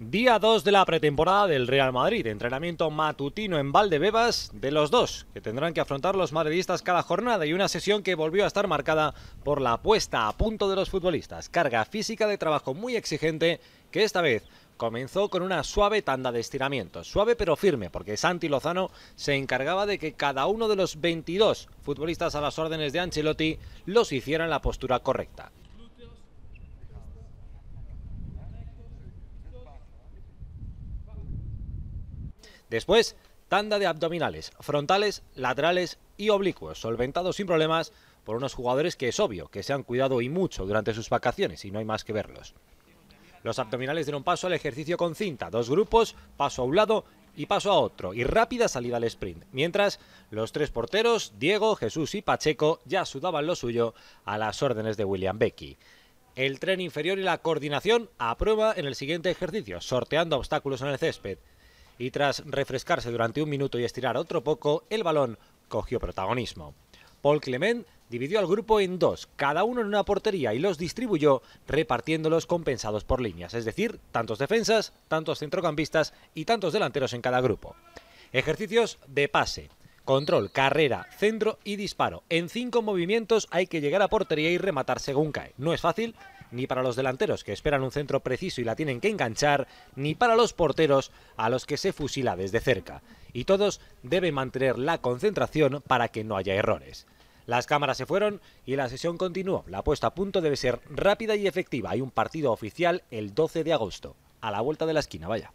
Día 2 de la pretemporada del Real Madrid, entrenamiento matutino en Valdebebas de los dos, que tendrán que afrontar los madridistas cada jornada y una sesión que volvió a estar marcada por la puesta a punto de los futbolistas, carga física de trabajo muy exigente que esta vez comenzó con una suave tanda de estiramientos, suave pero firme, porque Santi Lozano se encargaba de que cada uno de los 22 futbolistas a las órdenes de Ancelotti los hiciera en la postura correcta. Después, tanda de abdominales, frontales, laterales y oblicuos, solventados sin problemas por unos jugadores que es obvio que se han cuidado y mucho durante sus vacaciones y no hay más que verlos. Los abdominales dieron paso al ejercicio con cinta, dos grupos, paso a un lado y paso a otro, y rápida salida al sprint. Mientras, los tres porteros, Diego, Jesús y Pacheco, ya sudaban lo suyo a las órdenes de William Becky. El tren inferior y la coordinación a prueba en el siguiente ejercicio, sorteando obstáculos en el césped y tras refrescarse durante un minuto y estirar otro poco, el balón cogió protagonismo. Paul Clement dividió al grupo en dos, cada uno en una portería y los distribuyó repartiéndolos compensados por líneas, es decir, tantos defensas, tantos centrocampistas y tantos delanteros en cada grupo. Ejercicios de pase, control, carrera, centro y disparo. En cinco movimientos hay que llegar a portería y rematar según cae. No es fácil, ni para los delanteros que esperan un centro preciso y la tienen que enganchar, ni para los porteros a los que se fusila desde cerca. Y todos deben mantener la concentración para que no haya errores. Las cámaras se fueron y la sesión continuó. La puesta a punto debe ser rápida y efectiva. Hay un partido oficial el 12 de agosto. A la vuelta de la esquina, vaya.